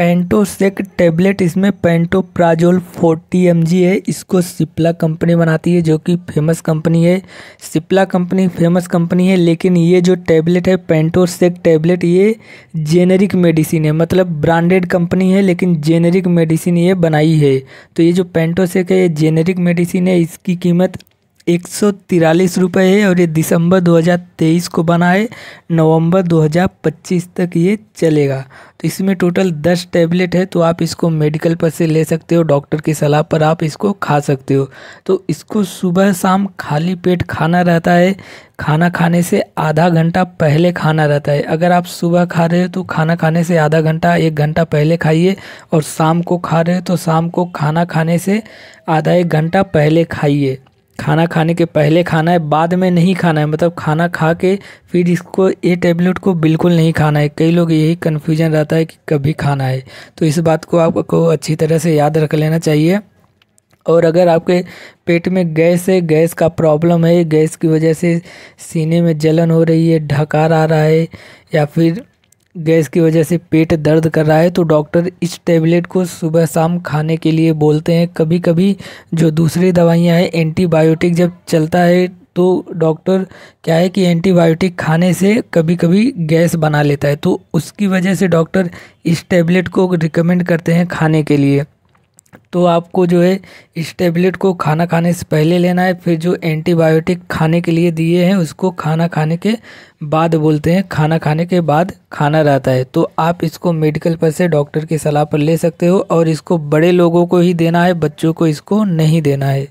पेंटोसेक tablet इसमें pantoprazole 40 M है इसको सिप्ला कंपनी बनाती है जो कि फेमस कंपनी है सिप्ला कंपनी फेमस कंपनी है लेकिन ये जो टैबलेट है पेंटोसेक टेबलेट ये जेनेरिक मेडिसिन है मतलब ब्रांडेड कंपनी है लेकिन जेनेरिक मेडिसिन ये बनाई है तो ये जो पेंटोसेक है ये जेनेरिक मेडिसिन है इसकी कीमत एक सौ तिरालीस रुपये है और ये दिसंबर 2023 को बना है नवंबर 2025 तक ये चलेगा तो इसमें टोटल दस टैबलेट है तो आप इसको मेडिकल पर से ले सकते हो डॉक्टर की सलाह पर आप इसको खा सकते हो तो इसको सुबह शाम खाली पेट खाना रहता है खाना खाने से आधा घंटा पहले खाना रहता है अगर आप सुबह खा रहे हो तो खाना खाने से आधा घंटा एक घंटा पहले खाइए और शाम को खा रहे हो तो शाम को खाना खाने से आधा एक घंटा पहले खाइए खाना खाने के पहले खाना है बाद में नहीं खाना है मतलब खाना खा के फिर इसको ये टेबलेट को बिल्कुल नहीं खाना है कई लोग यही कन्फ्यूजन रहता है कि कभी खाना है तो इस बात को आपको अच्छी तरह से याद रख लेना चाहिए और अगर आपके पेट में गैस है गैस का प्रॉब्लम है गैस की वजह से सीने में जलन हो रही है ढकार आ रहा है या फिर गैस की वजह से पेट दर्द कर रहा है तो डॉक्टर इस टैबलेट को सुबह शाम खाने के लिए बोलते हैं कभी कभी जो दूसरी दवाइयाँ हैं एंटीबायोटिक जब चलता है तो डॉक्टर क्या है कि एंटीबायोटिक खाने से कभी कभी गैस बना लेता है तो उसकी वजह से डॉक्टर इस टैबलेट को रिकमेंड करते हैं खाने के लिए तो आपको जो है इस टेबलेट को खाना खाने से पहले लेना है फिर जो एंटीबायोटिक खाने के लिए दिए हैं उसको खाना खाने के बाद बोलते हैं खाना खाने के बाद खाना रहता है तो आप इसको मेडिकल पर से डॉक्टर की सलाह पर ले सकते हो और इसको बड़े लोगों को ही देना है बच्चों को इसको नहीं देना है